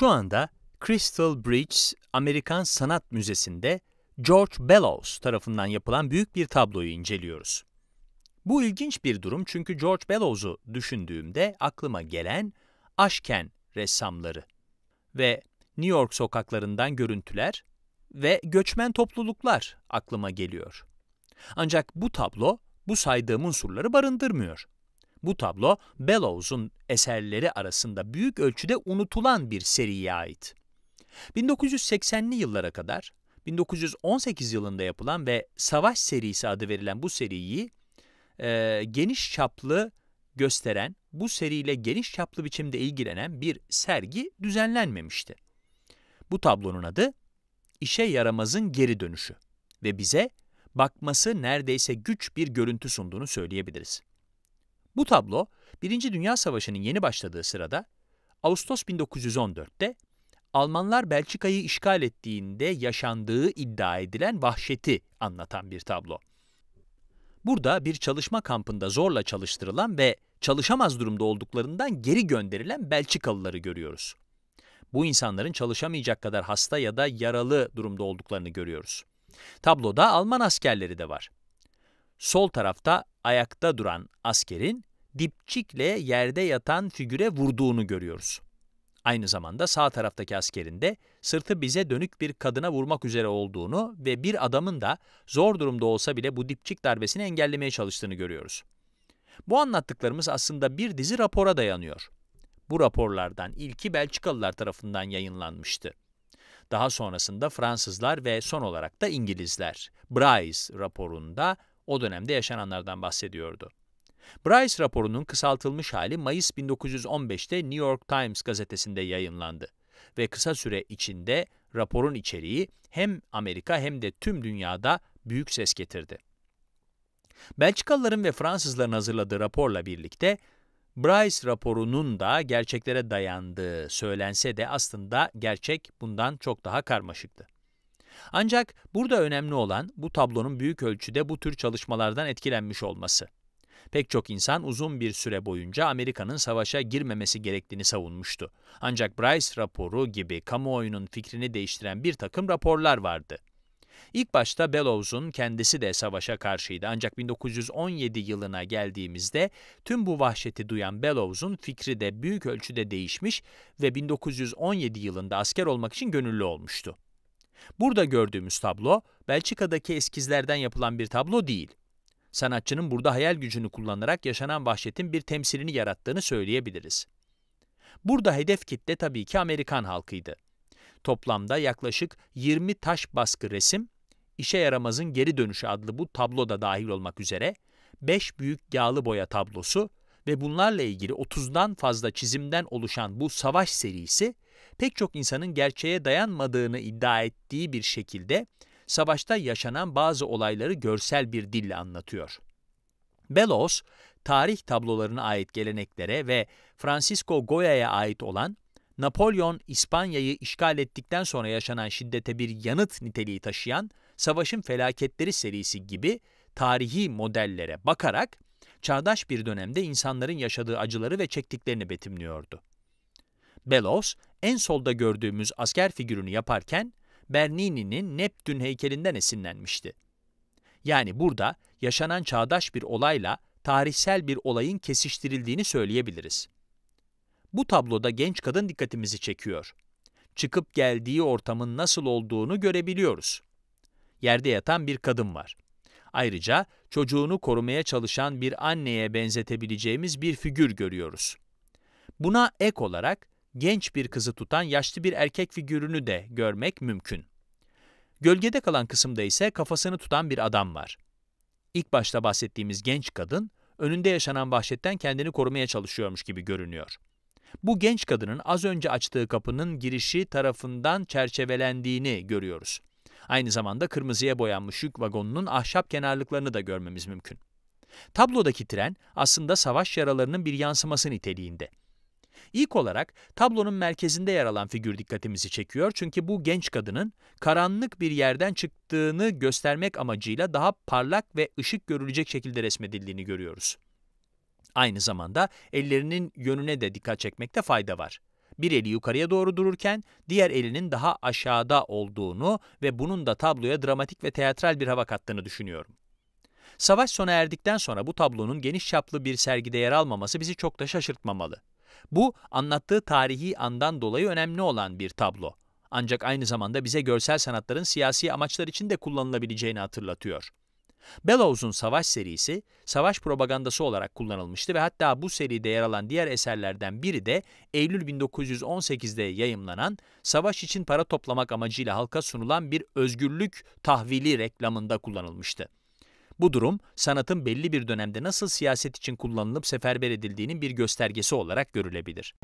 Şu anda Crystal Bridges Amerikan Sanat Müzesi'nde George Bellows tarafından yapılan büyük bir tabloyu inceliyoruz. Bu ilginç bir durum çünkü George Bellows'u düşündüğümde aklıma gelen Aşken ressamları ve New York sokaklarından görüntüler ve göçmen topluluklar aklıma geliyor. Ancak bu tablo bu saydığım unsurları barındırmıyor. Bu tablo Bellows'un eserleri arasında büyük ölçüde unutulan bir seriye ait. 1980'li yıllara kadar 1918 yılında yapılan ve Savaş serisi adı verilen bu seriyi e, geniş çaplı gösteren, bu seriyle geniş çaplı biçimde ilgilenen bir sergi düzenlenmemişti. Bu tablonun adı İşe Yaramaz'ın Geri Dönüşü ve bize bakması neredeyse güç bir görüntü sunduğunu söyleyebiliriz. Bu tablo, Birinci Dünya Savaşı'nın yeni başladığı sırada, Ağustos 1914'te Almanlar Belçika'yı işgal ettiğinde yaşandığı iddia edilen vahşeti anlatan bir tablo. Burada bir çalışma kampında zorla çalıştırılan ve çalışamaz durumda olduklarından geri gönderilen Belçikalıları görüyoruz. Bu insanların çalışamayacak kadar hasta ya da yaralı durumda olduklarını görüyoruz. Tabloda Alman askerleri de var. Sol tarafta ayakta duran askerin dipçikle yerde yatan figüre vurduğunu görüyoruz. Aynı zamanda sağ taraftaki askerin de sırtı bize dönük bir kadına vurmak üzere olduğunu ve bir adamın da zor durumda olsa bile bu dipçik darbesini engellemeye çalıştığını görüyoruz. Bu anlattıklarımız aslında bir dizi rapora dayanıyor. Bu raporlardan ilki Belçikalılar tarafından yayınlanmıştı. Daha sonrasında Fransızlar ve son olarak da İngilizler. Bryce raporunda o dönemde yaşananlardan bahsediyordu. Bryce raporunun kısaltılmış hali Mayıs 1915'te New York Times gazetesinde yayınlandı ve kısa süre içinde raporun içeriği hem Amerika hem de tüm dünyada büyük ses getirdi. Belçikalıların ve Fransızların hazırladığı raporla birlikte Bryce raporunun da gerçeklere dayandığı söylense de aslında gerçek bundan çok daha karmaşıktı. Ancak burada önemli olan bu tablonun büyük ölçüde bu tür çalışmalardan etkilenmiş olması. Pek çok insan uzun bir süre boyunca Amerika'nın savaşa girmemesi gerektiğini savunmuştu. Ancak Bryce raporu gibi kamuoyunun fikrini değiştiren bir takım raporlar vardı. İlk başta Bellows'un kendisi de savaşa karşıydı ancak 1917 yılına geldiğimizde tüm bu vahşeti duyan Bellows'un fikri de büyük ölçüde değişmiş ve 1917 yılında asker olmak için gönüllü olmuştu. Burada gördüğümüz tablo, Belçika'daki eskizlerden yapılan bir tablo değil. Sanatçının burada hayal gücünü kullanarak yaşanan vahşetin bir temsilini yarattığını söyleyebiliriz. Burada hedef kitle tabii ki Amerikan halkıydı. Toplamda yaklaşık 20 taş baskı resim, İşe Yaramaz'ın Geri Dönüşü adlı bu tablo da dahil olmak üzere, 5 büyük yağlı boya tablosu ve bunlarla ilgili 30'dan fazla çizimden oluşan bu savaş serisi pek çok insanın gerçeğe dayanmadığını iddia ettiği bir şekilde savaşta yaşanan bazı olayları görsel bir dille anlatıyor. Bellows, tarih tablolarına ait geleneklere ve Francisco Goya'ya ait olan Napolyon İspanya'yı işgal ettikten sonra yaşanan şiddete bir yanıt niteliği taşıyan Savaşın Felaketleri serisi gibi tarihi modellere bakarak çağdaş bir dönemde insanların yaşadığı acıları ve çektiklerini betimliyordu. Bellows, en solda gördüğümüz asker figürünü yaparken Bernini'nin Neptün heykelinden esinlenmişti. Yani burada yaşanan çağdaş bir olayla tarihsel bir olayın kesiştirildiğini söyleyebiliriz. Bu tabloda genç kadın dikkatimizi çekiyor. Çıkıp geldiği ortamın nasıl olduğunu görebiliyoruz. Yerde yatan bir kadın var. Ayrıca çocuğunu korumaya çalışan bir anneye benzetebileceğimiz bir figür görüyoruz. Buna ek olarak genç bir kızı tutan yaşlı bir erkek figürünü de görmek mümkün. Gölgede kalan kısımda ise kafasını tutan bir adam var. İlk başta bahsettiğimiz genç kadın, önünde yaşanan vahşetten kendini korumaya çalışıyormuş gibi görünüyor. Bu genç kadının az önce açtığı kapının girişi tarafından çerçevelendiğini görüyoruz. Aynı zamanda kırmızıya boyanmış yük vagonunun ahşap kenarlıklarını da görmemiz mümkün. Tablodaki tren aslında savaş yaralarının bir yansıması niteliğinde. İlk olarak tablonun merkezinde yer alan figür dikkatimizi çekiyor çünkü bu genç kadının karanlık bir yerden çıktığını göstermek amacıyla daha parlak ve ışık görülecek şekilde resmedildiğini görüyoruz. Aynı zamanda ellerinin yönüne de dikkat çekmekte fayda var bir eli yukarıya doğru dururken diğer elinin daha aşağıda olduğunu ve bunun da tabloya dramatik ve teatral bir hava kattığını düşünüyorum. Savaş sona erdikten sonra bu tablonun geniş çaplı bir sergide yer almaması bizi çok da şaşırtmamalı. Bu, anlattığı tarihi andan dolayı önemli olan bir tablo. Ancak aynı zamanda bize görsel sanatların siyasi amaçlar için de kullanılabileceğini hatırlatıyor. Bellows'un Savaş serisi, savaş propagandası olarak kullanılmıştı ve hatta bu seride yer alan diğer eserlerden biri de Eylül 1918'de yayımlanan, savaş için para toplamak amacıyla halka sunulan bir özgürlük tahvili reklamında kullanılmıştı. Bu durum, sanatın belli bir dönemde nasıl siyaset için kullanılıp seferber edildiğinin bir göstergesi olarak görülebilir.